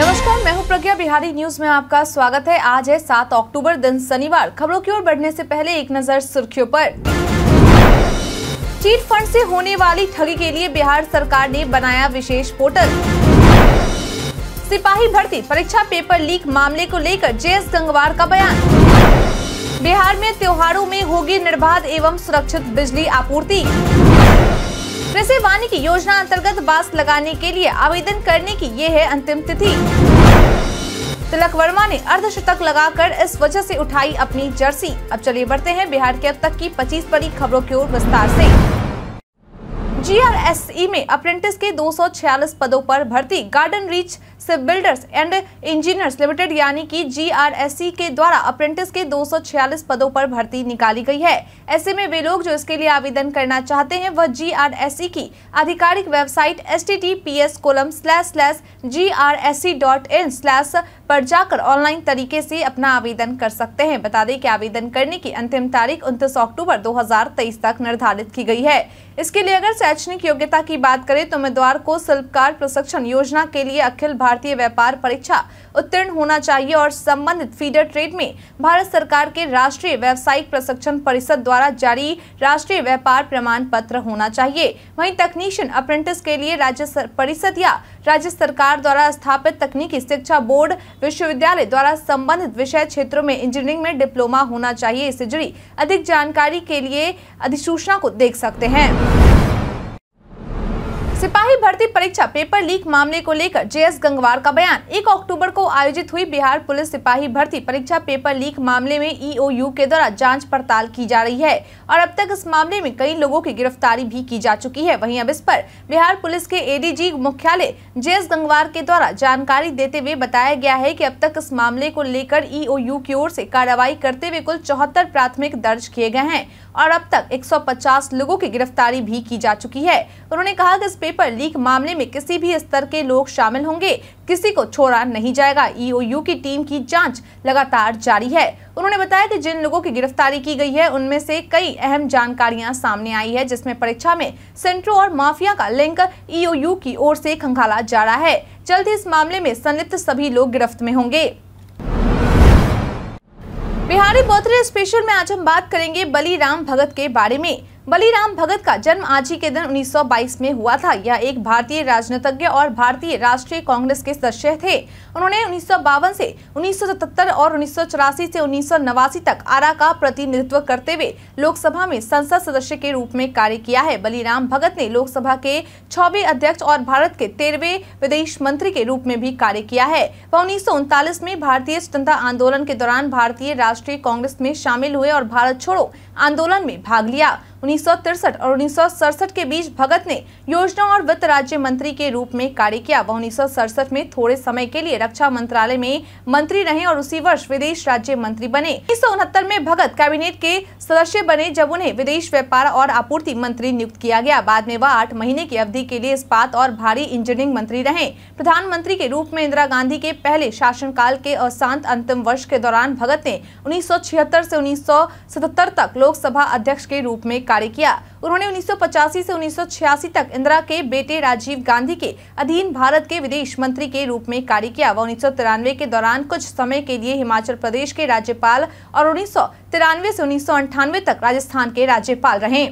नमस्कार मैं हूं प्रज्ञा बिहारी न्यूज में आपका स्वागत है आज है सात अक्टूबर दिन शनिवार खबरों की ओर बढ़ने से पहले एक नजर सुर्खियों पर चीट फंड से होने वाली ठगी के लिए बिहार सरकार ने बनाया विशेष पोर्टल सिपाही भर्ती परीक्षा पेपर लीक मामले को लेकर एस गंगवार का बयान बिहार में त्योहारों में होगी निर्बाध एवं सुरक्षित बिजली आपूर्ति कृषि की योजना अंतर्गत बास लगाने के लिए आवेदन करने की ये है अंतिम तिथि तिलक वर्मा ने अर्धशतक लगाकर इस वजह से उठाई अपनी जर्सी अब चलिए बढ़ते हैं बिहार के अब तक की 25 बड़ी खबरों की ओर विस्तार से जीआरएसई में अप्रेंटिस के दो पदों पर भर्ती Garden Reach Shipbuilders and Engineers Limited यानी कि जीआरएसई के द्वारा अप्रेंटिस के 246 पदों पर भर्ती निकाली गई है ऐसे में वे लोग जो इसके लिए आवेदन करना चाहते हैं वह जीआरएसई की आधिकारिक website S T T P S colon slash slash G R S C dot in slash पर जाकर ऑनलाइन तरीके से अपना आवेदन कर सकते हैं बता दें कि आवेदन करने की अंतिम तारीख उनतीस अक्टूबर दो तक निर्धारित की गई है इसके लिए अगर शैक्षणिक योग्यता की बात करें तो उम्मीदवार को शिल्पकार प्रशिक्षण योजना के लिए अखिल भारतीय व्यापार परीक्षा उत्तीर्ण होना चाहिए और संबंधित फीडर ट्रेड में भारत सरकार के राष्ट्रीय व्यावसायिक प्रशिक्षण परिषद द्वारा जारी राष्ट्रीय व्यापार प्रमाण पत्र होना चाहिए वहीं तकनीशियन अप्रेंटिस के लिए राज्य परिषद या राज्य सरकार द्वारा स्थापित तकनीकी शिक्षा बोर्ड विश्वविद्यालय द्वारा संबंधित विषय क्षेत्रों में इंजीनियरिंग में डिप्लोमा होना चाहिए इससे जुड़ी अधिक जानकारी के लिए अधिसूचना को देख सकते हैं सिपाही भर्ती परीक्षा पेपर लीक मामले को लेकर जेएस गंगवार का बयान एक अक्टूबर को आयोजित हुई बिहार पुलिस सिपाही भर्ती परीक्षा पेपर लीक मामले में ईओयू के द्वारा जांच पड़ताल की जा रही है और अब तक इस मामले में कई लोगों की गिरफ्तारी भी की जा चुकी है वहीं अब इस पर बिहार पुलिस के एडीजी मुख्यालय जे गंगवार के द्वारा जानकारी देते हुए बताया गया है की अब तक इस मामले को लेकर ईओयू की ओर ऐसी कार्रवाई करते हुए कुल चौहत्तर प्राथमिक दर्ज किए गए हैं और अब तक एक लोगों की गिरफ्तारी भी की जा चुकी है उन्होंने कहा की पेपर लीक मामले में किसी भी स्तर के लोग शामिल होंगे किसी को छोड़ा नहीं जाएगा ईओयू e की टीम की जांच लगातार जारी है उन्होंने बताया कि जिन लोगों की गिरफ्तारी की गई है उनमें से कई अहम जानकारियां सामने आई है जिसमें परीक्षा में सेंट्रो और माफिया का लिंक ईओयू e की ओर से खंगाला जा रहा है जल्द ही इस मामले में संलिप्त सभी लोग गिरफ्त में होंगे बिहारी बर्थडे स्पेशल में आज हम बात करेंगे बलिराम भगत के बारे में बलिराम भगत का जन्म आज ही के दिन 1922 में हुआ था यह एक भारतीय राजनीतिज्ञ और भारतीय राष्ट्रीय कांग्रेस के सदस्य थे उन्होंने उन्नीस से 1977 और उन्नीस से उन्नीस तक आरा का प्रतिनिधित्व करते हुए लोकसभा में संसद सदस्य के रूप में कार्य किया है बलिराम भगत ने लोकसभा के छवे अध्यक्ष और भारत के तेरहवे विदेश मंत्री के रूप में भी कार्य किया है वह उन्नीस में भारतीय स्वतंत्रता आंदोलन के दौरान भारतीय राष्ट्रीय कांग्रेस में शामिल हुए और भारत छोड़ो आंदोलन में भाग लिया उन्नीस और उन्नीस के बीच भगत ने योजना और वित्त राज्य मंत्री के रूप में कार्य किया वह उन्नीस में थोड़े समय के लिए रक्षा मंत्रालय में मंत्री रहे और उसी वर्ष विदेश राज्य मंत्री बने उन्नीस में भगत कैबिनेट के सदस्य बने जब उन्हें विदेश व्यापार और आपूर्ति मंत्री नियुक्त किया गया बाद में वह आठ महीने की अवधि के लिए इस्पात और भारी इंजीनियरिंग मंत्री रहे प्रधानमंत्री के रूप में इंदिरा गांधी के पहले शासनकाल के अशांत अंतिम वर्ष के दौरान भगत ने उन्नीस सौ उन्नीस तक लोक लोकसभा अध्यक्ष के रूप में कार्य किया उन्होंने 1985 से 1986 तक इंदिरा के बेटे राजीव गांधी के अधीन भारत के विदेश मंत्री के रूप में कार्य किया वह उन्नीस के दौरान कुछ समय के लिए हिमाचल प्रदेश के राज्यपाल और उन्नीस से उन्नीस तक राजस्थान के राज्यपाल रहे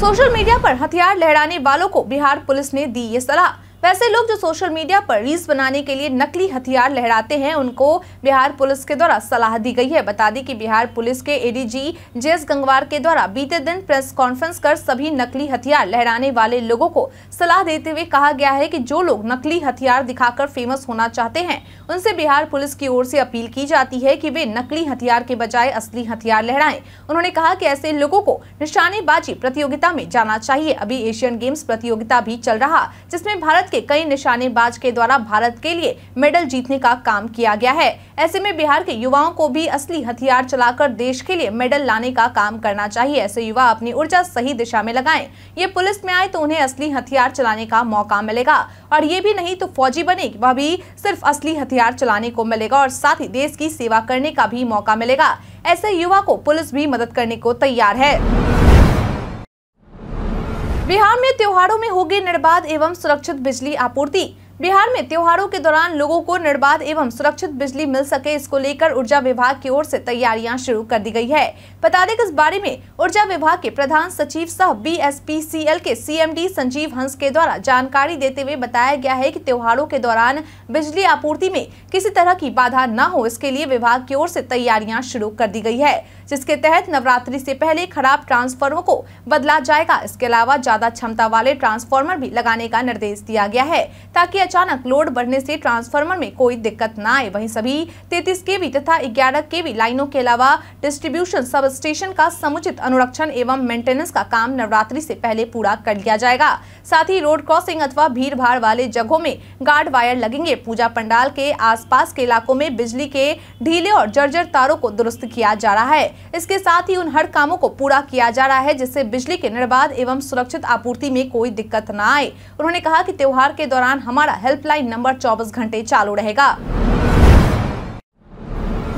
सोशल मीडिया पर हथियार लहराने वालों को बिहार पुलिस ने दी ये सलाह वैसे लोग जो सोशल मीडिया पर रील्स बनाने के लिए नकली हथियार लहराते हैं उनको बिहार पुलिस के द्वारा सलाह दी गई है बता दी कि बिहार पुलिस के एडीजी एस गंगवार के द्वारा बीते दिन प्रेस कॉन्फ्रेंस कर सभी नकली हथियार लहराने वाले लोगों को सलाह देते हुए कहा गया है कि जो लोग नकली हथियार दिखाकर फेमस होना चाहते हैं उनसे बिहार पुलिस की ओर से अपील की जाती है कि वे नकली हथियार के बजाय असली हथियार लहराएं उन्होंने कहा कि ऐसे लोगों को निशानेबाजी प्रतियोगिता में जाना चाहिए अभी एशियन गेम्स प्रतियोगिता भी चल रहा जिसमें भारत के कई निशानेबाज के द्वारा भारत के लिए मेडल जीतने का काम किया गया है ऐसे में बिहार के युवाओं को भी असली हथियार चलाकर देश के लिए मेडल लाने का काम करना चाहिए ऐसे युवा अपनी ऊर्जा सही दिशा में लगाएं ये पुलिस में आए तो उन्हें असली हथियार चलाने का मौका मिलेगा और ये भी नहीं तो फौजी बने वह भी सिर्फ असली हथियार चलाने को मिलेगा और साथ ही देश की सेवा करने का भी मौका मिलेगा ऐसे युवा को पुलिस भी मदद करने को तैयार है बिहार में त्योहारों में होगी निर्बाध एवं सुरक्षित बिजली आपूर्ति बिहार में त्योहारों के दौरान लोगों को निर्बाध एवं सुरक्षित बिजली मिल सके इसको लेकर ऊर्जा विभाग की ओर से तैयारियां शुरू कर दी गई है बता दें कि इस बारे में ऊर्जा विभाग के प्रधान सचिव सह बीएसपीसीएल के सीएमडी संजीव हंस के द्वारा जानकारी देते हुए बताया गया है कि त्योहारों के दौरान बिजली आपूर्ति में किसी तरह की बाधा न हो इसके लिए विभाग की ओर ऐसी तैयारियाँ शुरू कर दी गयी है जिसके तहत नवरात्रि ऐसी पहले खराब ट्रांसफार्मर को बदला जाएगा इसके अलावा ज्यादा क्षमता वाले ट्रांसफार्मर भी लगाने का निर्देश दिया गया है ताकि अचानक लोड बढ़ने से ट्रांसफार्मर में कोई दिक्कत न आए वहीं सभी तैतीस केवी तथा ग्यारह केवी लाइनों के अलावा डिस्ट्रीब्यूशन सब स्टेशन का समुचित अनुरक्षण एवं मेंटेनेंस का काम नवरात्रि से पहले पूरा कर लिया जाएगा साथ ही रोड क्रॉसिंग अथवा भीड़ भाड़ वाले जगहों में गार्ड वायर लगेंगे पूजा पंडाल के आस के इलाकों में बिजली के ढीले और जर्जर तारों को दुरुस्त किया जा रहा है इसके साथ ही उन हर कामों को पूरा किया जा रहा है जिससे बिजली के निर्बाध एवं सुरक्षित आपूर्ति में कोई दिक्कत न आए उन्होंने कहा कि त्योहार के दौरान हमारा हेल्पलाइन नंबर चौबीस घंटे चालू रहेगा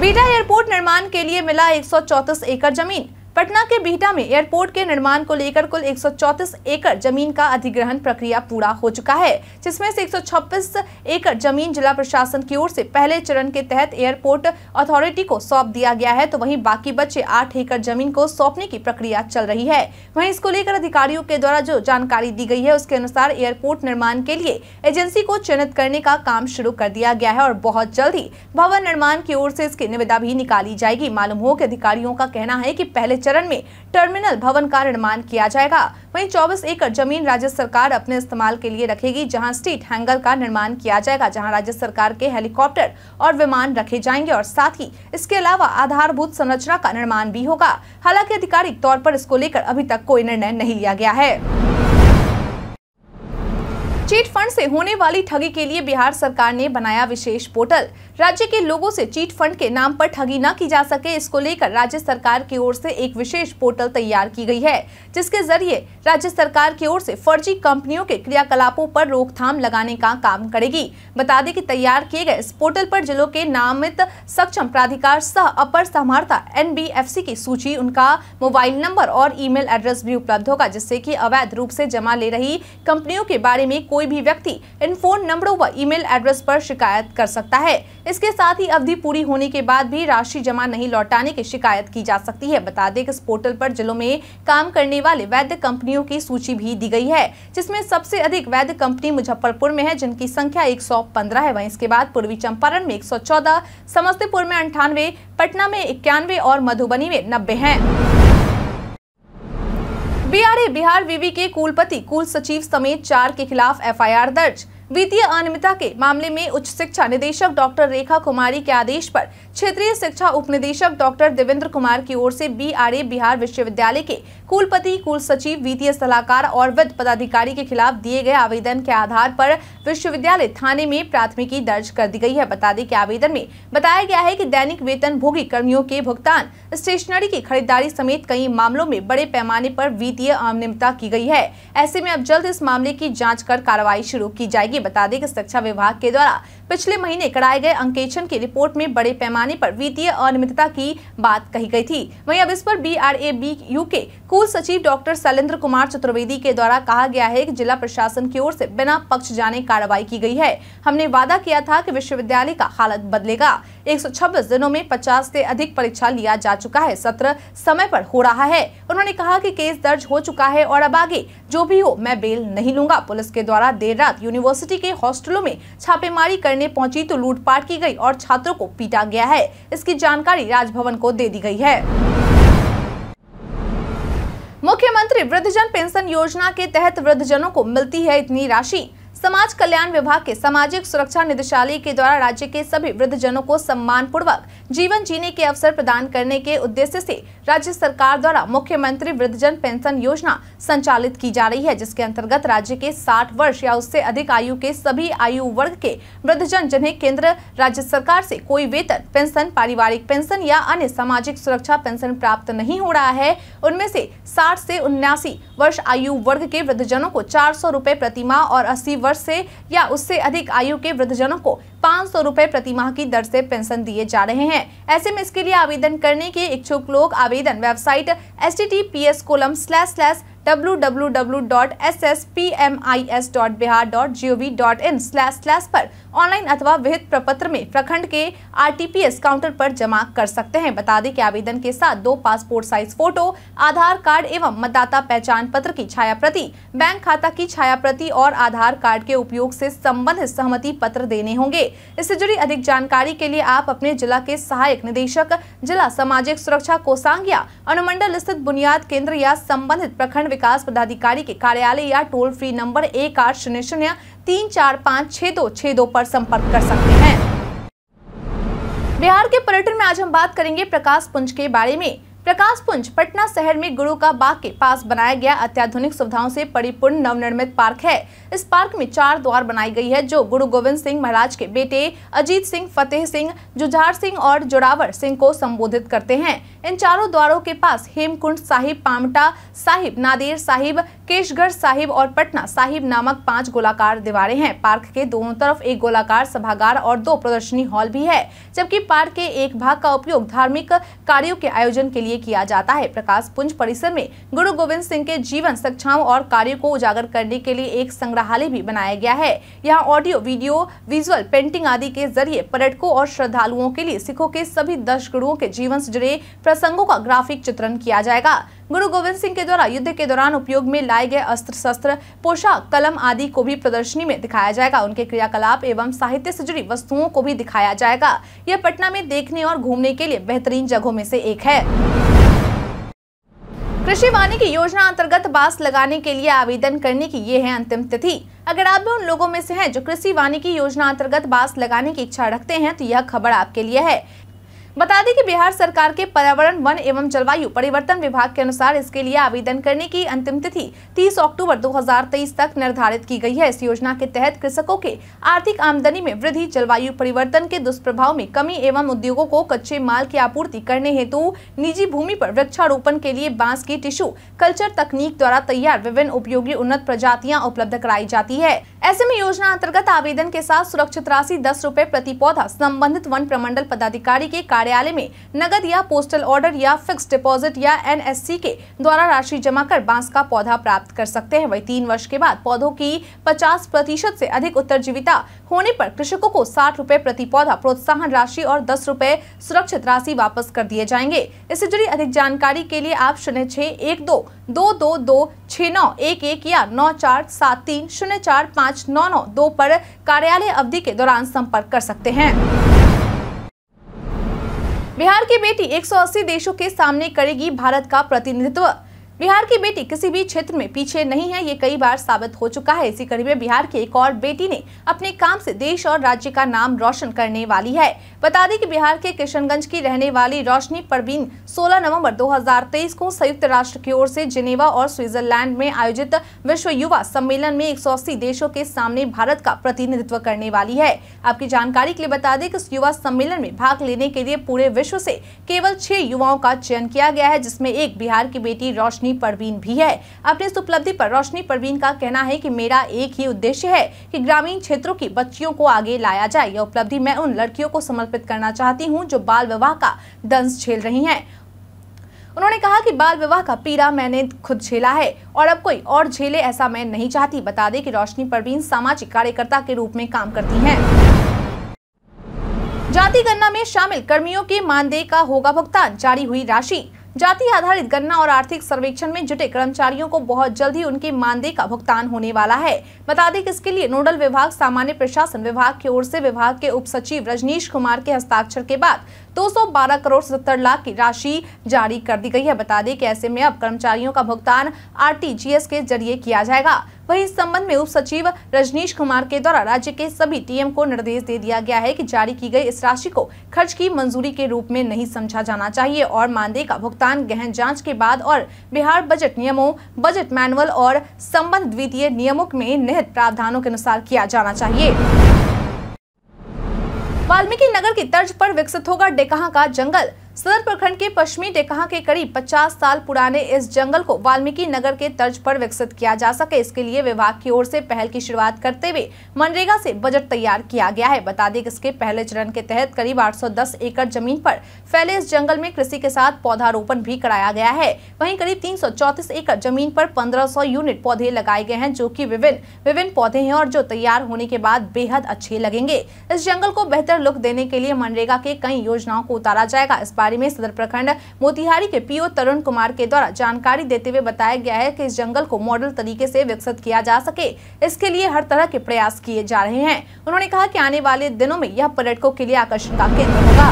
बीटा एयरपोर्ट निर्माण के लिए मिला एक एकड़ जमीन पटना के बिहटा में एयरपोर्ट के निर्माण को लेकर कुल 134 एकड़ जमीन का अधिग्रहण प्रक्रिया पूरा हो चुका है जिसमें से 126 एकड़ जमीन जिला प्रशासन की ओर से पहले चरण के तहत एयरपोर्ट अथॉरिटी को सौंप दिया गया है तो वहीं बाकी बचे आठ एकड़ जमीन को सौंपने की प्रक्रिया चल रही है वहीं इसको लेकर अधिकारियों के द्वारा जो जानकारी दी गई है उसके अनुसार एयरपोर्ट निर्माण के लिए एजेंसी को चिन्हित करने का काम शुरू कर दिया गया है और बहुत जल्द भवन निर्माण की ओर से इसकी निविदा भी निकाली जाएगी मालूम हो कि अधिकारियों का कहना है की पहले चरण में टर्मिनल भवन का निर्माण किया जाएगा वहीं 24 एकड़ जमीन राज्य सरकार अपने इस्तेमाल के लिए रखेगी जहां स्ट्रीट हैंगर का निर्माण किया जाएगा जहां राज्य सरकार के हेलीकॉप्टर और विमान रखे जाएंगे और साथ ही इसके अलावा आधारभूत संरचना का निर्माण भी होगा हालांकि आधिकारिक तौर पर इसको लेकर अभी तक कोई निर्णय नहीं लिया गया है चीट फंड से होने वाली ठगी के लिए बिहार सरकार ने बनाया विशेष पोर्टल राज्य के लोगों से चीट फंड के नाम पर ठगी न की जा सके इसको लेकर राज्य सरकार की ओर से एक विशेष पोर्टल तैयार की गई है जिसके जरिए राज्य सरकार की ओर से फर्जी कंपनियों के क्रियाकलापों पर रोकथाम लगाने का काम करेगी बता दें कि तैयार किए गए इस पोर्टल पर जिलों के नामित सक्षम प्राधिकार सह अपर समार्था एन की सूची उनका मोबाइल नंबर और ईमेल एड्रेस भी उपलब्ध होगा जिससे की अवैध रूप ऐसी जमा ले रही कंपनियों के बारे में कोई भी व्यक्ति इन फोन नंबरों व ईमेल एड्रेस पर शिकायत कर सकता है इसके साथ ही अवधि पूरी होने के बाद भी राशि जमा नहीं लौटाने की शिकायत की जा सकती है बता दें कि इस पोर्टल पर जिलों में काम करने वाले वैध कंपनियों की सूची भी दी गई है जिसमें सबसे अधिक वैध कंपनी मुजफ्फरपुर में है जिनकी संख्या 115 है वहीं इसके बाद पूर्वी चंपारण में 114, समस्तीपुर में अंठानवे पटना में इक्यानवे और मधुबनी में नब्बे है बीआरए बिहार विवि के कुलपति कुल सचिव समेत चार के खिलाफ एफआईआर दर्ज वित्तीय अनियमितता के मामले में उच्च शिक्षा निदेशक डॉक्टर रेखा कुमारी के आदेश पर क्षेत्रीय शिक्षा उपनिदेशक डॉक्टर देवेंद्र कुमार की ओर से बीआरए बिहार विश्वविद्यालय के कुलपति कुल सचिव वित्तीय सलाहकार और वित्त पदाधिकारी के खिलाफ दिए गए आवेदन के आधार पर विश्वविद्यालय थाने में प्राथमिकी दर्ज कर दी गई है बता दें कि आवेदन में बताया गया है कि दैनिक वेतन भोगी कर्मियों के भुगतान स्टेशनरी की खरीदारी समेत कई मामलों में बड़े पैमाने पर वित्तीय अनियमितता की गई है ऐसे में अब जल्द इस मामले की जाँच कर कार्रवाई शुरू की जाएगी बता दें कि शिक्षा विभाग के द्वारा पिछले महीने कराए गए अंकेक्षण की रिपोर्ट में बड़े पैमाने पर वित्तीय अनियमितता की बात कही गई थी वहीं अब इस पर B R A B U के कुल सचिव डॉक्टर शैलेंद्र कुमार चतुर्वेदी के द्वारा कहा गया है कि जिला प्रशासन की ओर से बिना पक्ष जाने कार्रवाई की गई है हमने वादा किया था कि विश्वविद्यालय का हालत बदलेगा एक दिनों में पचास ऐसी अधिक परीक्षा लिया जा चुका है सत्र समय पर हो रहा है उन्होंने कहा की केस दर्ज हो चुका है और अब आगे जो भी हो मैं बेल नहीं लूंगा पुलिस के द्वारा देर रात यूनिवर्सिटी के हॉस्टलों में छापेमारी कर करने पहुंची तो लूटपाट की गई और छात्रों को पीटा गया है इसकी जानकारी राजभवन को दे दी गई है मुख्यमंत्री वृद्धजन पेंशन योजना के तहत वृद्धजनों को मिलती है इतनी राशि समाज कल्याण विभाग के सामाजिक सुरक्षा निदेशालय के द्वारा राज्य के सभी वृद्धजनों को सम्मान पूर्वक जीवन जीने के अवसर प्रदान करने के उद्देश्य से राज्य सरकार द्वारा मुख्यमंत्री वृद्धजन पेंशन योजना संचालित की जा रही है जिसके अंतर्गत राज्य के 60 वर्ष या उससे अधिक आयु के सभी आयु वर्ग के वृद्धजन जिन्हें केंद्र राज्य सरकार से कोई वेतन पेंशन पारिवारिक पेंशन या अन्य सामाजिक सुरक्षा पेंशन प्राप्त नहीं हो रहा है उनमें से साठ से उन्यासी वर्ष आयु वर्ग के वृद्धजनों को चार सौ प्रतिमा और अस्सी वर्ष वर्ष से या उससे अधिक आयु के वृद्धजनों को पाँच सौ रूपए प्रति माह की दर से पेंशन दिए जा रहे हैं ऐसे में इसके लिए आवेदन करने के इच्छुक लोग आवेदन website S T T P S colon slash slash W W W dot S dot Bihar dot G O V dot in slash slash पर ऑनलाइन अथवा विहित प्रपत्र में प्रखंड के R T P S counter पर जमा कर सकते हैं बता दें कि आवेदन के साथ दो passport size photo Aadhaar card एवं मतदाता पहचान पत्र की छाया प्रति बैंक खाता की छाया प्रति और आधार कार्ड के उपयोग से संबंधित सहमति पत्र देने होंगे इससे जुड़ी अधिक जानकारी के लिए आप अपने जिला के सहायक निदेशक जिला सामाजिक सुरक्षा या अनुमंडल स्थित बुनियाद केंद्र या संबंधित प्रखंड विकास पदाधिकारी के कार्यालय या टोल फ्री नंबर एक आठ शून्य शून्य तीन चार पाँच छह दो छह दो पर संपर्क कर सकते हैं बिहार के पर्यटन में आज हम बात करेंगे प्रकाश पुंज के बारे में प्रकाश पुंज पटना शहर में गुरु का बाग के पास बनाया गया अत्याधुनिक सुविधाओं से परिपूर्ण नवनिर्मित पार्क है इस पार्क में चार द्वार बनाई गई है जो गुरु गोविंद सिंह महाराज के बेटे अजीत सिंह फतेह सिंह जुझार सिंह और जोरावर सिंह को संबोधित करते हैं इन चारों द्वारों के पास हेमकुंड साहिब पामटा साहिब नादेर साहिब केशगढ़ साहिब और पटना साहिब नामक पांच गोलाकार दीवारें हैं पार्क के दोनों तरफ एक गोलाकार सभागार और दो प्रदर्शनी हॉल भी है जबकि पार्क के एक भाग का उपयोग धार्मिक कार्यों के आयोजन के लिए किया जाता है प्रकाश पुंज परिसर में गुरु गोविंद सिंह के जीवन सक्षाओं और कार्यो को उजागर करने के लिए एक संग्रह संग्रहालय भी बनाया गया है यहाँ ऑडियो वीडियो विजुअल पेंटिंग आदि के जरिए पर्यटकों और श्रद्धालुओं के लिए सिखों के सभी दस गुरुओं के जीवन से जुड़े प्रसंगों का ग्राफिक चित्रण किया जाएगा गुरु गोविंद सिंह के द्वारा युद्ध के दौरान उपयोग में लाए गए अस्त्र शस्त्र पोशाक कलम आदि को भी प्रदर्शनी में दिखाया जाएगा उनके क्रियाकलाप एवं साहित्य से जुड़ी वस्तुओं को भी दिखाया जाएगा यह पटना में देखने और घूमने के लिए बेहतरीन जगहों में से एक है कृषि वानिकी योजना अंतर्गत बांस लगाने के लिए आवेदन करने की ये है अंतिम तिथि अगर आप भी उन लोगों में से हैं जो कृषि वानिकी योजना अंतर्गत बांस लगाने की इच्छा रखते हैं तो यह खबर आपके लिए है बता दें कि बिहार सरकार के पर्यावरण वन एवं जलवायु परिवर्तन विभाग के अनुसार इसके लिए आवेदन करने की अंतिम तिथि 30 अक्टूबर 2023 तक निर्धारित की गई है इस योजना के तहत कृषकों के आर्थिक आमदनी में वृद्धि जलवायु परिवर्तन के दुष्प्रभाव में कमी एवं उद्योगों को कच्चे माल की आपूर्ति करने हेतु निजी भूमि आरोप वृक्षारोपण के लिए बांस की टिश्यू कल्चर तकनीक द्वारा तैयार विभिन्न उपयोगी उन्नत प्रजातियाँ उपलब्ध कराई जाती है ऐसे में योजना अंतर्गत आवेदन के साथ सुरक्षित राशि दस रूपए प्रति पौधा संबंधित वन प्रमंडल पदाधिकारी के कार्यालय में नगद या पोस्टल ऑर्डर या फिक्स डिपॉजिट या एनएससी के द्वारा राशि जमा कर बांस का पौधा प्राप्त कर सकते हैं वही तीन वर्ष के बाद पौधों की पचास प्रतिशत ऐसी अधिक उत्तर होने पर कृषकों को साठ रूपए प्रति पौधा प्रोत्साहन राशि और दस रूपए सुरक्षित राशि वापस कर दिए जाएंगे इससे जुड़ी अधिक जानकारी के लिए आप शून्य छह एक दो दो दो दो छह नौ एक एक या नौ चार सात तीन शून्य चार पाँच पाँच नौ नौ दो पर कार्यालय अवधि के दौरान संपर्क कर सकते हैं बिहार की बेटी 180 देशों के सामने करेगी भारत का प्रतिनिधित्व बिहार की बेटी किसी भी क्षेत्र में पीछे नहीं है ये कई बार साबित हो चुका है इसी कड़ी में बिहार की एक और बेटी ने अपने काम से देश और राज्य का नाम रोशन करने वाली है बता दें कि बिहार के किशनगंज की रहने वाली रोशनी परवीन 16 नवंबर 2023 को संयुक्त राष्ट्र की ओर से जिनेवा और स्विट्जरलैंड में आयोजित विश्व युवा सम्मेलन में एक देशों के सामने भारत का प्रतिनिधित्व करने वाली है आपकी जानकारी के लिए बता दें कि इस युवा सम्मेलन में भाग लेने के लिए पूरे विश्व ऐसी केवल छह युवाओं का चयन किया गया है जिसमे एक बिहार की बेटी रोशनी रोशनी परवीन भी है अपनी इस उपलब्धि पर रोशनी परवीन का कहना है कि मेरा एक ही उद्देश्य है कि ग्रामीण क्षेत्रों की बच्चियों को आगे लाया जाए यह उपलब्धि मैं उन लड़कियों को समर्पित करना चाहती हूँ जो बाल विवाह का दंश झेल रही है उन्होंने कहा कि बाल विवाह का पीड़ा मैंने खुद झेला है और अब कोई और झेले ऐसा मैं नहीं चाहती बता दें कि रोशनी परवीन सामाजिक कार्यकर्ता के रूप में काम करती हैं जाति गणना में शामिल कर्मियों के मानदेय का होगा भुगतान जारी हुई राशि जाति आधारित गणना और आर्थिक सर्वेक्षण में जुटे कर्मचारियों को बहुत जल्द ही उनके मानदेय का भुगतान होने वाला है बता दें कि इसके लिए नोडल विभाग सामान्य प्रशासन विभाग की ओर से विभाग के उप सचिव रजनीश कुमार के हस्ताक्षर के बाद 212 करोड़ सत्तर लाख की राशि जारी कर दी गई है बता दें कि ऐसे में अब कर्मचारियों का भुगतान आर के जरिए किया जाएगा वही इस संबंध में उप सचिव रजनीश कुमार के द्वारा राज्य के सभी टीएम को निर्देश दे दिया गया है कि जारी की गई इस राशि को खर्च की मंजूरी के रूप में नहीं समझा जाना चाहिए और मानदेय का भुगतान गहन जाँच के बाद और बिहार बजट नियमों बजट मैनुअल और संबंध द्वितीय नियमों में निहित प्रावधानों के अनुसार किया जाना चाहिए वाल्मीकि नगर की तर्ज पर विकसित होगा डेकहा का जंगल सदर प्रखंड के पश्चिमी डेकहा के करीब 50 साल पुराने इस जंगल को वाल्मीकि नगर के तर्ज पर विकसित किया जा सके इसके लिए विभाग की ओर से पहल की शुरुआत करते हुए मनरेगा से बजट तैयार किया गया है बता दें कि इसके पहले चरण के तहत करीब 810 एकड़ जमीन पर फैले इस जंगल में कृषि के साथ पौधारोपण भी कराया गया है वही करीब तीन एकड़ जमीन आरोप पंद्रह यूनिट पौधे लगाए गए हैं जो की विभिन्न विभिन्न पौधे है और जो तैयार होने के बाद बेहद अच्छे लगेंगे इस जंगल को बेहतर लुक देने के लिए मनरेगा के कई योजनाओं को उतारा जाएगा इस बार बारे में सदर प्रखंड मोतिहारी के पीओ तरुण कुमार के द्वारा जानकारी देते हुए बताया गया है कि इस जंगल को मॉडल तरीके से विकसित किया जा सके इसके लिए हर तरह के प्रयास किए जा रहे हैं उन्होंने कहा की आने वाले दिनों में यह पर्यटकों के लिए आकर्षण का केंद्र होगा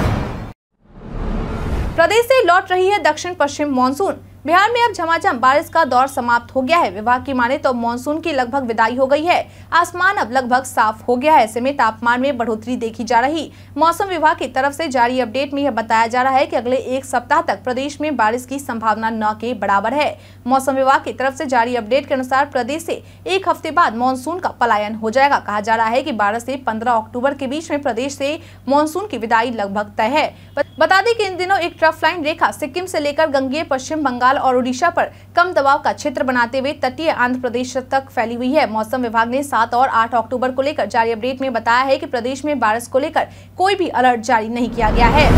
प्रदेश ऐसी लौट रही है दक्षिण पश्चिम मानसून बिहार में अब झमाझम बारिश का दौर समाप्त हो गया है विभाग की माने तो मानसून की लगभग विदाई हो गई है आसमान अब लगभग साफ हो गया है ऐसे में तापमान में बढ़ोतरी देखी जा रही मौसम विभाग की तरफ से जारी अपडेट में यह बताया जा रहा है कि अगले एक सप्ताह तक प्रदेश में बारिश की संभावना न के बराबर है मौसम विभाग की तरफ ऐसी जारी अपडेट के अनुसार प्रदेश ऐसी एक हफ्ते बाद मानसून का पलायन हो जाएगा कहा जा रहा है की बारह ऐसी पंद्रह अक्टूबर के बीच में प्रदेश ऐसी मानसून की विदाई लगभग तय है बता दें की इन दिनों एक ट्रफ लाइन रेखा सिक्किम ऐसी लेकर गंगे पश्चिम बंगाल बंगाल और उड़ीसा पर कम दबाव का क्षेत्र बनाते हुए तटीय आंध्र प्रदेश तक फैली हुई है मौसम विभाग ने सात और आठ अक्टूबर को लेकर जारी अपडेट में बताया है की प्रदेश में बारिश को लेकर कोई भी अलर्ट जारी नहीं किया गया है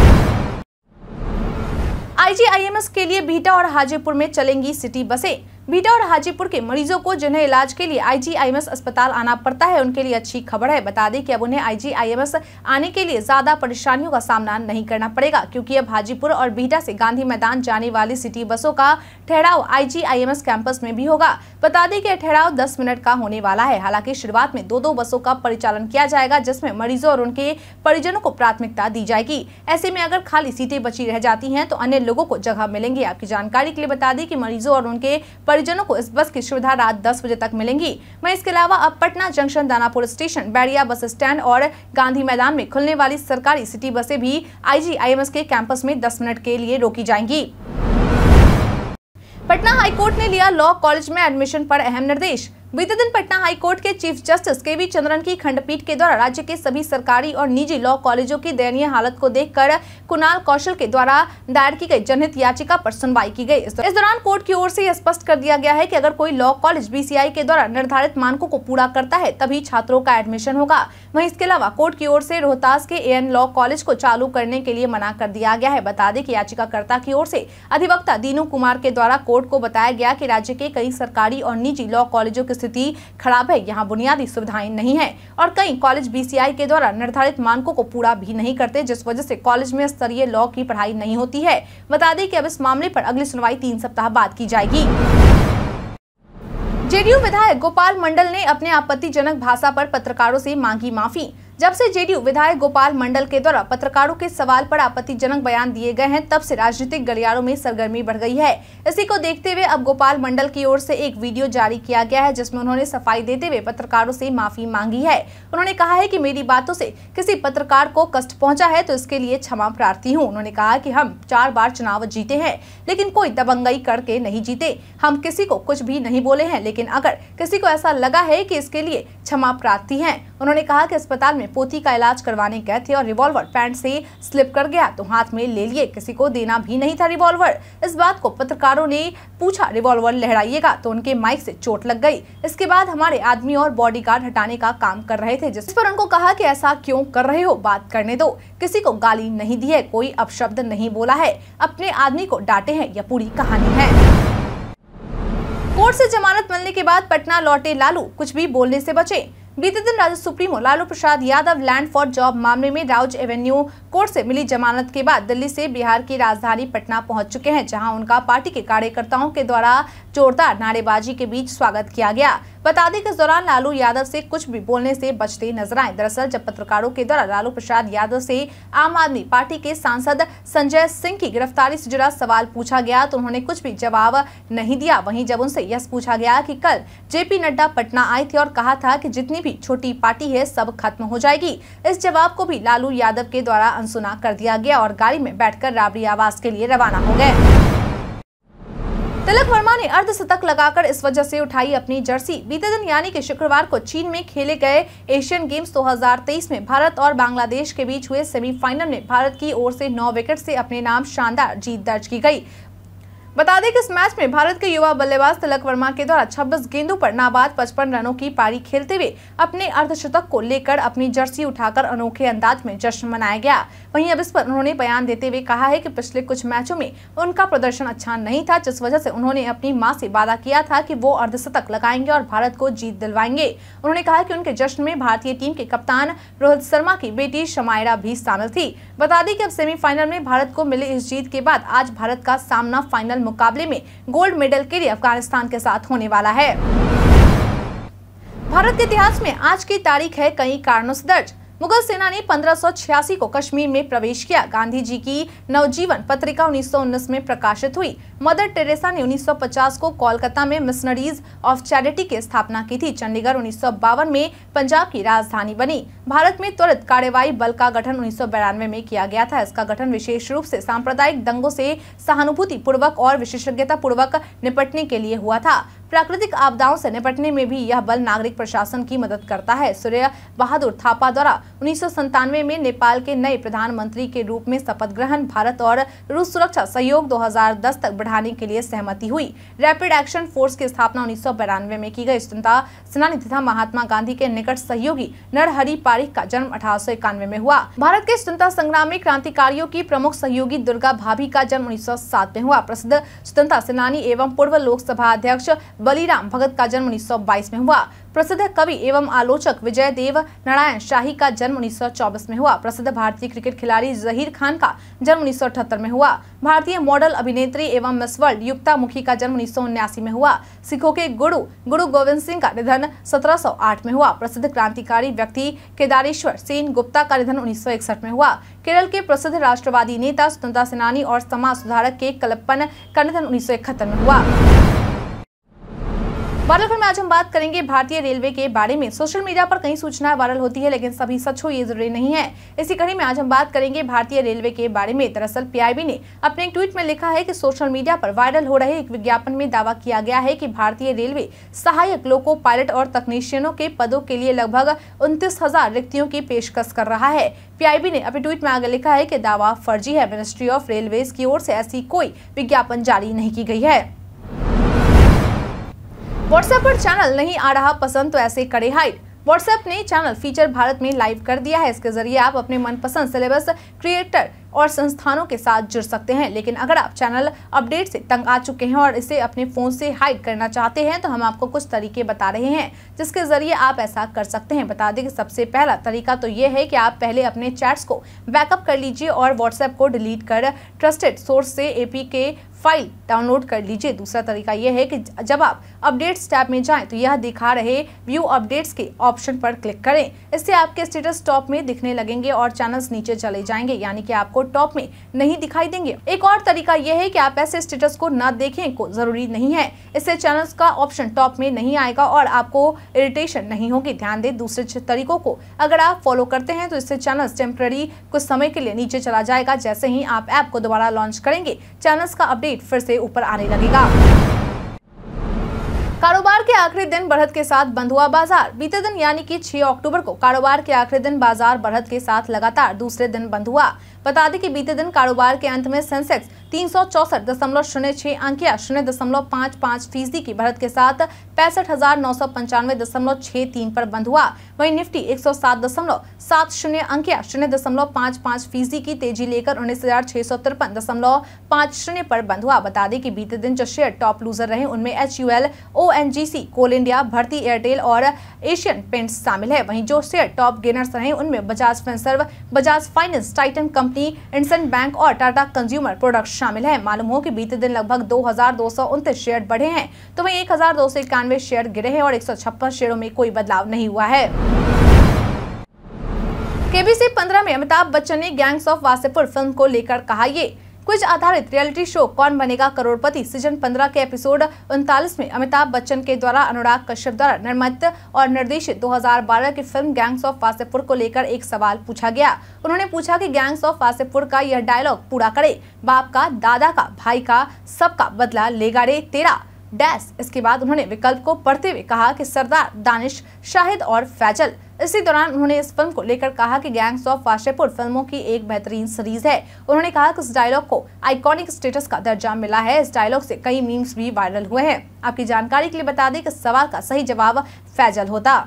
आईजीआईएमएस के लिए बीटा और हाजीपुर में चलेंगी सिटी बसें बीटा और हाजीपुर के मरीजों को जिन्हें इलाज के लिए आईजीआईएमएस अस्पताल आना पड़ता है उनके लिए अच्छी खबर है बता दें कि अब उन्हें आईजीआईएमएस आने के लिए ज्यादा परेशानियों का सामना नहीं करना पड़ेगा क्योंकि अब हाजीपुर और बीटा से गांधी मैदान जाने वाली सिटी बसों का ठहराव आईजीआईएमएस कैंपस में भी होगा बता दें कि यह ठहराव दस मिनट का होने वाला है हालांकि शुरुआत में दो दो बसों का परिचालन किया जाएगा जिसमे मरीजों और उनके परिजनों को प्राथमिकता दी जाएगी ऐसे में अगर खाली सीटें बची रह जाती है तो अन्य लोगों को जगह मिलेंगी आपकी जानकारी के लिए बता दें की मरीजों और उनके परिजनों को इस बस की सुविधा रात दस बजे तक मिलेंगी वहीं इसके अलावा अब Patna junction Danapur station Bairiya bus stand और गांधी मैदान में खुलने वाली सरकारी सिटी बसें भी आईजीआईएमएस के कैंपस में दस मिनट के लिए रोकी जाएंगी पटना हाईकोर्ट ने लिया लॉ कॉलेज में एडमिशन पर अहम निर्देश बीते दिन पटना हाईकोर्ट के chief justice K V Chandran की खंडपीठ के द्वारा राज्य के सभी सरकारी और निजी लॉ कॉलेजों की दयनीय हालत को देखकर कुणाल कौशल के द्वारा दायर की गई जनहित याचिका पर सुनवाई की गई इस दौरान कोर्ट की ओर से यह स्पष्ट कर दिया गया है कि अगर कोई लॉ कॉलेज बीसीआई के द्वारा निर्धारित मानकों को पूरा करता है तभी छात्रों का एडमिशन होगा वही इसके अलावा कोर्ट की ओर से रोहतास के ए लॉ कॉलेज को चालू करने के लिए मना कर दिया गया है बता दें की याचिकाकर्ता की ओर से अधिवक्ता दीनू कुमार के द्वारा कोर्ट को बताया गया की राज्य के कई सरकारी और निजी लॉ कॉलेजों की स्थिति खराब है यहाँ बुनियादी सुविधाएं नहीं है और कई कॉलेज बी के द्वारा निर्धारित मानकों को पूरा भी नहीं करते जिस वजह से कॉलेज में स्तरीय लॉ की पढ़ाई नहीं होती है बता दें की अब इस मामले आरोप अगली सुनवाई तीन सप्ताह बाद की जाएगी जेडीयू विधायक गोपाल मंडल ने अपने आपत्तिजनक भाषा पर पत्रकारों से मांगी माफी जब से जेडीयू विधायक गोपाल मंडल के द्वारा पत्रकारों के सवाल पर आपत्तिजनक बयान दिए गए हैं तब से राजनीतिक गलियारों में सरगर्मी बढ़ गई है इसी को देखते हुए अब गोपाल मंडल की ओर से एक वीडियो जारी किया गया है जिसमें उन्होंने सफाई देते हुए पत्रकारों से माफी मांगी है उन्होंने कहा है की मेरी बातों से किसी पत्रकार को कष्ट पहुँचा है तो इसके लिए क्षमा प्रार्थी हूँ उन्होंने कहा की हम चार बार चुनाव जीते हैं लेकिन कोई दबंगई करके नहीं जीते हम किसी को कुछ भी नहीं बोले हैं लेकिन अगर किसी को ऐसा लगा है की इसके लिए क्षमा प्रार्थी है उन्होंने कहा की अस्पताल में में पोती का इलाज करवाने गए थे और रिवॉल्वर पैंट से स्लिप कर गया तो हाथ में ले लिए किसी को देना भी नहीं था रिवॉल्वर इस बात को पत्रकारों ने पूछा रिवॉल्वर लहराइएगा तो उनके माइक से चोट लग गई इसके बाद हमारे आदमी और बॉडी हटाने का काम कर रहे थे जिस पर उनको कहा की ऐसा क्यों कर रहे हो बात करने दो किसी को गाली नहीं दी है कोई अपशब्द नहीं बोला है अपने आदमी को डांटे है यह पूरी कहानी है कोर्ट से जमानत मिलने के बाद पटना लौटे लालू कुछ भी बोलने से बचे बीते दिन RJD supremo Lalu Prasad Yadav land for job मामले में राउज एवेन्यू कोर्ट से मिली जमानत के बाद दिल्ली से बिहार की राजधानी पटना पहुंच चुके हैं जहां उनका पार्टी के कार्यकर्ताओं के द्वारा जोरदार नारेबाजी के बीच स्वागत किया गया बता दें कि इस दौरान लालू यादव से कुछ भी बोलने से बचते नजर आए दरअसल जब पत्रकारों के द्वारा लालू प्रसाद यादव से आम आदमी पार्टी के सांसद संजय सिंह की गिरफ्तारी से जुड़ा सवाल पूछा गया तो उन्होंने कुछ भी जवाब नहीं दिया वहीं जब उनसे यह पूछा गया कि कल जेपी नड्डा पटना आए थे और कहा था कि जितनी भी छोटी पार्टी है सब खत्म हो जाएगी इस जवाब को भी लालू यादव के द्वारा अनसुना कर दिया गया और गाड़ी में बैठकर राबड़ी आवास के लिए रवाना हो गए तिलक वर्मा ने अर्धशतक लगाकर इस वजह से उठाई अपनी जर्सी बीते दिन यानी कि शुक्रवार को चीन में खेले गए एशियन गेम्स 2023 में भारत और बांग्लादेश के बीच हुए सेमीफाइनल में भारत की ओर से नौ विकेट से अपने नाम शानदार जीत दर्ज की गई बता दें कि इस मैच में भारत के युवा बल्लेबाज तिलक वर्मा के द्वारा 26 गेंदों पर नाबाद 55 रनों की पारी खेलते हुए अपने अर्धशतक को लेकर अपनी जर्सी उठाकर अनोखे अंदाज में जश्न मनाया गया वहीं अब इस पर उन्होंने बयान देते हुए कहा है कि पिछले कुछ मैचों में उनका प्रदर्शन अच्छा नहीं था जिस वजह से उन्होंने अपनी माँ से वादा किया था कि वो अर्धशतक लगाएंगे और भारत को जीत दिलवाएंगे उन्होंने कहा की उनके जश्न में भारतीय टीम के कप्तान रोहित शर्मा की बेटी शमायरा भी शामिल थी बता दें की अब सेमीफाइनल में भारत को मिली इस जीत के बाद आज भारत का सामना फाइनल मुकाबले में गोल्ड मेडल के लिए अफगानिस्तान के साथ होने वाला है भारत के इतिहास में आज की तारीख है कई कारणों से दर्ज मुगल सेना ने पंद्रह को कश्मीर में प्रवेश किया गांधी जी की नवजीवन पत्रिका उन्नीस में प्रकाशित हुई मदर टेरेसा ने 1950 को कोलकाता में मिशनरीज ऑफ चैरिटी की स्थापना की थी चंडीगढ़ उन्नीस में पंजाब की राजधानी बनी भारत में त्वरित कार्यवाही बल का गठन उन्नीस में किया गया था इसका गठन विशेष रूप से सांप्रदायिक दंगों से सहानुभूति पूर्वक और विशेषज्ञता पूर्वक निपटने के लिए हुआ था प्राकृतिक आपदाओं से निपटने में भी यह बल नागरिक प्रशासन की मदद करता है सूर्य बहादुर थापा द्वारा उन्नीस में नेपाल के नए प्रधानमंत्री के रूप में शपथ ग्रहण भारत और रूस सुरक्षा सहयोग 2010 तक बढ़ाने के लिए सहमति हुई रैपिड एक्शन फोर्स की स्थापना उन्नीस में की गई स्वतंत्रता सेनानी तथा महात्मा गांधी के निकट सहयोगी नरहरि पारिक का जन्म अठारह में हुआ भारत के स्वतंत्रता संग्राम में क्रांतिकारियों की प्रमुख सहयोगी दुर्गा भाभी का जन्म उन्नीस में हुआ प्रसिद्ध स्वतंत्रता सेनानी एवं पूर्व लोकसभा अध्यक्ष बलिराम भगत का जन्म उन्नीस में हुआ प्रसिद्ध कवि एवं आलोचक विजय देव नारायण शाही का जन्म 1924 में हुआ प्रसिद्ध भारतीय क्रिकेट खिलाड़ी जहीर खान का जन्म उन्नीस में हुआ भारतीय मॉडल अभिनेत्री एवं मिस वर्ल्ड युक्ता मुखी का जन्म उन्नीस में हुआ सिखों के गुरु गुरु गोविंद सिंह का निधन 1708 में हुआ प्रसिद्ध क्रांतिकारी व्यक्ति केदारेश्वर सेन गुप्ता का निधन उन्नीस में हुआ केरल के प्रसिद्ध राष्ट्रवादी नेता स्वतंत्रता सेनानी और समाज सुधारक के कलप्पन का निधन उन्नीस में हुआ बारलखंड में आज हम बात करेंगे भारतीय रेलवे के बारे में सोशल मीडिया पर कई सूचनाएं वायरल होती है लेकिन सभी सच हो ये जरूरी नहीं है इसी कड़ी में आज हम बात करेंगे भारतीय रेलवे के बारे में दरअसल पीआईबी ने अपने एक ट्वीट में लिखा है कि सोशल मीडिया पर वायरल हो रहे एक विज्ञापन में दावा किया गया है की भारतीय रेलवे सहायक लोको पायलट और तकनीशियनों के पदों के लिए लगभग उनतीस हजार रिक्तियों की पेशकश कर रहा है पीआईबी ने अपने ट्वीट में आगे लिखा है की दावा फर्जी है मिनिस्ट्री ऑफ रेलवे की ओर ऐसी ऐसी कोई विज्ञापन जारी नहीं की गयी है व्हाट्सएप पर चैनल नहीं आ रहा पसंद तो ऐसे करे हाइड व्हाट्सएप ने चैनल फीचर भारत में लाइव कर दिया है इसके जरिए आप अपने मनपसंद सिलेबस क्रिएटर और संस्थानों के साथ जुड़ सकते हैं लेकिन अगर आप चैनल अपडेट से तंग आ चुके हैं और इसे अपने फ़ोन से हाइड करना चाहते हैं तो हम आपको कुछ तरीके बता रहे हैं जिसके ज़रिए आप ऐसा कर सकते हैं बता दें कि सबसे पहला तरीका तो ये है कि आप पहले अपने चैट्स को बैकअप कर लीजिए और व्हाट्सएप को डिलीट कर ट्रस्टेड सोर्स से ए के फाइल डाउनलोड कर लीजिए दूसरा तरीका यह है कि जब आप अपडेट्स टैब में जाएं तो यह दिखा रहे व्यू अपडेट्स के ऑप्शन पर क्लिक करें इससे आपके स्टेटस टॉप में दिखने लगेंगे और चैनल्स नीचे चले जाएंगे यानी कि आपको टॉप में नहीं दिखाई देंगे एक और तरीका यह है कि आप ऐसे स्टेटस को न देखें को जरूरी नहीं है इससे चैनल्स का ऑप्शन टॉप में नहीं आएगा और आपको इरिटेशन नहीं होगी ध्यान दें दूसरे तरीकों को अगर आप फॉलो करते हैं तो इससे चैनल टेम्प्ररी कुछ समय के लिए नीचे चला जाएगा जैसे ही आप ऐप को दोबारा लॉन्च करेंगे चैनल्स का अपडेट रेट फिर से ऊपर आने लगेगा कारोबार के आखिरी दिन बढ़त के साथ बंद हुआ बाजार बीते दिन यानी कि 6 अक्टूबर को कारोबार के आखिरी दिन बाजार बढ़त के साथ लगातार दूसरे दिन बंद हुआ बता दें कि बीते दिन कारोबार के अंत में सेंसेक्स तीन सौ चौसठ दशमलव शून्य छह अंकिया शून्य दशमलव पाँच पाँच फीसदी की बढ़त के साथ पैंसठ हजार नौ सौ पंचानवे दशमलव छह तीन पर बंद हुआ वहीं निफ्टी एक सौ सात दशमलव सात शून्य अंकिया शून्य दशमलव पाँच पाँच फीसदी की तेजी लेकर उन्नीस हजार छह सौ तिरपन दशमलव पाँच शून्य पर बंद हुआ बता दें कि बीते दिन जो शेयर टॉप लूजर रहे उनमें H U L O N G C coal India Bharti Airtel और एशियन पेंट शामिल है वहीं जो शेयर टॉप गेनर्स रहे उनमें Bajaj Finserv Bajaj finance Titan company IndusInd bank और टाटा कंज्यूमर प्रोडक्ट शामिल है मालूम हो कि बीते दिन लगभग दो हजार शेयर बढ़े हैं तो वही एक हजार शेयर गिरे हैं और एक शेयरों में कोई बदलाव नहीं हुआ है केबीसी 15 में अमिताभ बच्चन ने गैंग्स ऑफ वासेपुर फिल्म को लेकर कहा ये क्विज आधारित रियलिटी शो कौन बनेगा करोड़पति सीजन 15 के एपिसोड उनतालीस में अमिताभ बच्चन के द्वारा अनुराग कश्यप द्वारा निर्मित और निर्देशित 2012 की फिल्म गैंग्स ऑफ वासेपुर को लेकर एक सवाल पूछा गया उन्होंने पूछा कि गैंग्स ऑफ वासेपुर का यह डायलॉग पूरा करे बाप का दादा का भाई का सबका बदला लेगा रे तेरा डैश इसके बाद उन्होंने विकल्प को पढ़ते हुए कहा कि सरदार दानिश शाहिद और फैजल इसी दौरान उन्होंने इस फिल्म को लेकर कहा कि गैंग्स ऑफ वाशेपुर फिल्मों की एक बेहतरीन सीरीज है उन्होंने कहा कि इस डायलॉग को आइकॉनिक स्टेटस का दर्जा मिला है इस डायलॉग से कई मीम्स भी वायरल हुए हैं आपकी जानकारी के लिए बता दें कि सवाल का सही जवाब फैजल होता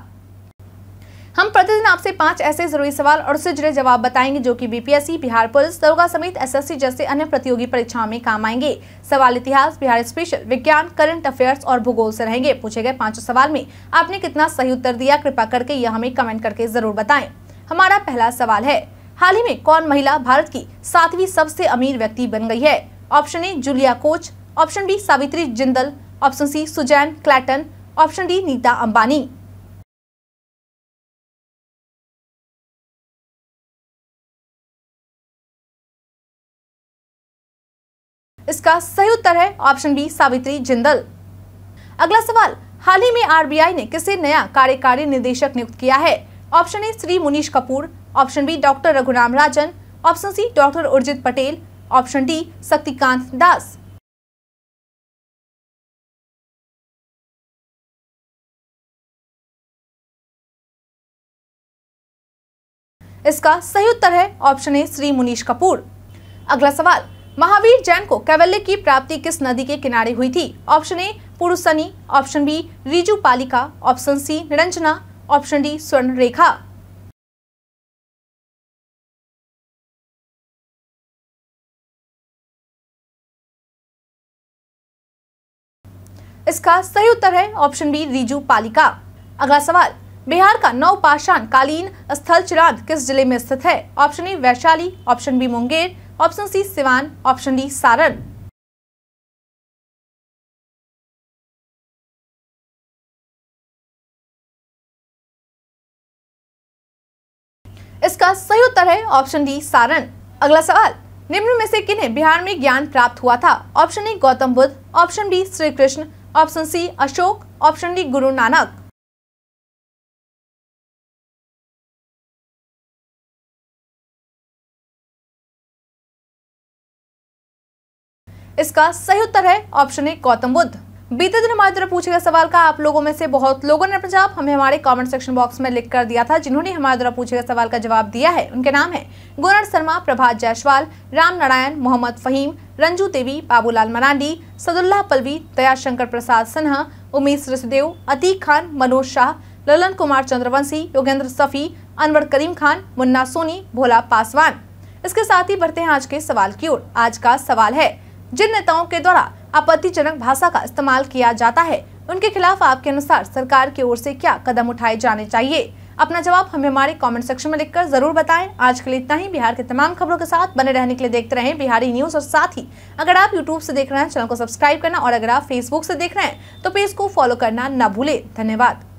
हम प्रतिदिन आपसे पांच ऐसे जरूरी सवाल और उससे जुड़े जवाब बताएंगे जो कि बीपीएससी बिहार पुलिस दरोगा समेत एसएससी जैसे अन्य प्रतियोगी परीक्षाओं में काम आएंगे सवाल इतिहास बिहार स्पेशल विज्ञान करंट अफेयर्स और भूगोल से रहेंगे पूछे गए पांचों सवाल में आपने कितना सही उत्तर दिया कृपा करके यह हमें कमेंट करके जरूर बताए हमारा पहला सवाल है हाल ही में कौन महिला भारत की सातवीं सबसे अमीर व्यक्ति बन गई है option A Julia Koch option B Savitri Jindal option C Suzanne Klatten option D Nita Ambani इसका सही उत्तर है ऑप्शन बी सावित्री जिंदल अगला सवाल हाल ही में आरबीआई ने किसे नया कार्यकारी निदेशक नियुक्त किया है option A Shri Munish Kapoor option B doctor Raghuram Rajan option C doctor Urjit Patel option D Shaktikanta Das इसका सही उत्तर है ऑप्शन ए श्री मुनीश कपूर अगला सवाल महावीर जैन को कैवल्य की प्राप्ति किस नदी के किनारे हुई थी option A Parushni option B Rijupalika option C Niranjana option D Swarnarekha इसका सही उत्तर है ऑप्शन बी रिजू पालिका अगला सवाल बिहार का पाषाण कालीन स्थल चिराग किस जिले में स्थित है option A Vaishali option B Munger option C Siwan option D Saran इसका सही उत्तर है ऑप्शन डी सारण अगला सवाल निम्न में से किन्हें बिहार में ज्ञान प्राप्त हुआ था option A Gautam Buddha option B Shri Krishna option C Ashok option D Guru Nanak इसका सही उत्तर है ऑप्शन ए गौतम बुद्ध बीते दिन हमारे द्वारा पूछे गए सवाल का आप लोगों में से बहुत लोगों ने जवाब हमें हमारे कमेंट सेक्शन बॉक्स में लिख कर दिया था जिन्होंने हमारे द्वारा पूछे गए सवाल का जवाब दिया है उनके नाम है गोरण शर्मा प्रभात जायसवाल राम नारायण मोहम्मद फहीम रंजू देवी बाबूलाल मरांडी सदुल्लाह पलवी दयाशंकर प्रसाद सिन्हा उमेश रसदेव अतीक खान मनोज शाह ललन कुमार चंद्रवंशी योगेंद्र सफी अनवर करीम खान मुन्ना सोनी भोला पासवान इसके साथ ही बढ़ते हैं आज के सवाल की ओर आज का सवाल है जिन नेताओं के द्वारा आपत्तिजनक भाषा का इस्तेमाल किया जाता है उनके खिलाफ आपके अनुसार सरकार की ओर से क्या कदम उठाए जाने चाहिए अपना जवाब हमें हमारे कमेंट सेक्शन में लिखकर जरूर बताएं आज के लिए इतना ही बिहार के तमाम खबरों के साथ बने रहने के लिए देखते रहें बिहारी न्यूज और साथ ही अगर आप यूट्यूब से देख रहे हैं चैनल को सब्सक्राइब करना और अगर आप फेसबुक से देख रहे हैं तो पेज को फॉलो करना न भूले धन्यवाद